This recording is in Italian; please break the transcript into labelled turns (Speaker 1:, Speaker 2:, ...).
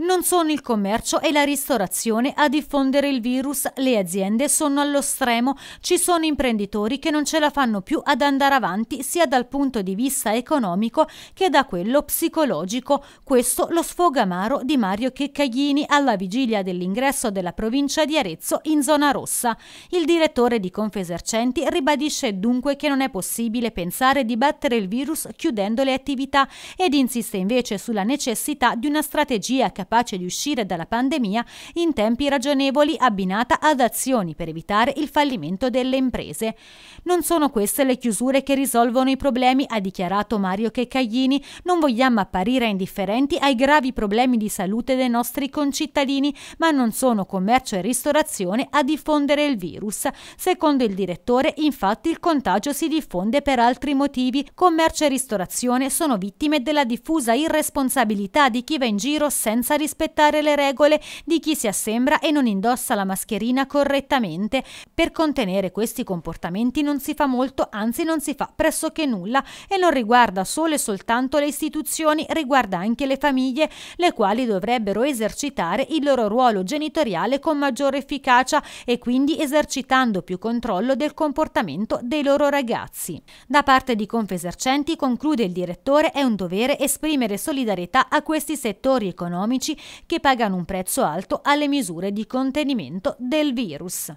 Speaker 1: Non sono il commercio e la ristorazione a diffondere il virus, le aziende sono allo stremo, ci sono imprenditori che non ce la fanno più ad andare avanti sia dal punto di vista economico che da quello psicologico. Questo lo sfogamaro di Mario Checcaglini alla vigilia dell'ingresso della provincia di Arezzo in zona rossa. Il direttore di Confesercenti ribadisce dunque che non è possibile pensare di battere il virus chiudendo le attività ed insiste invece sulla necessità di una strategia che capace di uscire dalla pandemia in tempi ragionevoli abbinata ad azioni per evitare il fallimento delle imprese. Non sono queste le chiusure che risolvono i problemi, ha dichiarato Mario Checaglini. Non vogliamo apparire indifferenti ai gravi problemi di salute dei nostri concittadini, ma non sono commercio e ristorazione a diffondere il virus. Secondo il direttore, infatti, il contagio si diffonde per altri motivi. Commercio e ristorazione sono vittime della diffusa irresponsabilità di chi va in giro senza rispettare le regole di chi si assembra e non indossa la mascherina correttamente. Per contenere questi comportamenti non si fa molto, anzi non si fa pressoché nulla e non riguarda solo e soltanto le istituzioni, riguarda anche le famiglie, le quali dovrebbero esercitare il loro ruolo genitoriale con maggiore efficacia e quindi esercitando più controllo del comportamento dei loro ragazzi. Da parte di Confesercenti, conclude il direttore, è un dovere esprimere solidarietà a questi settori economici che pagano un prezzo alto alle misure di contenimento del virus.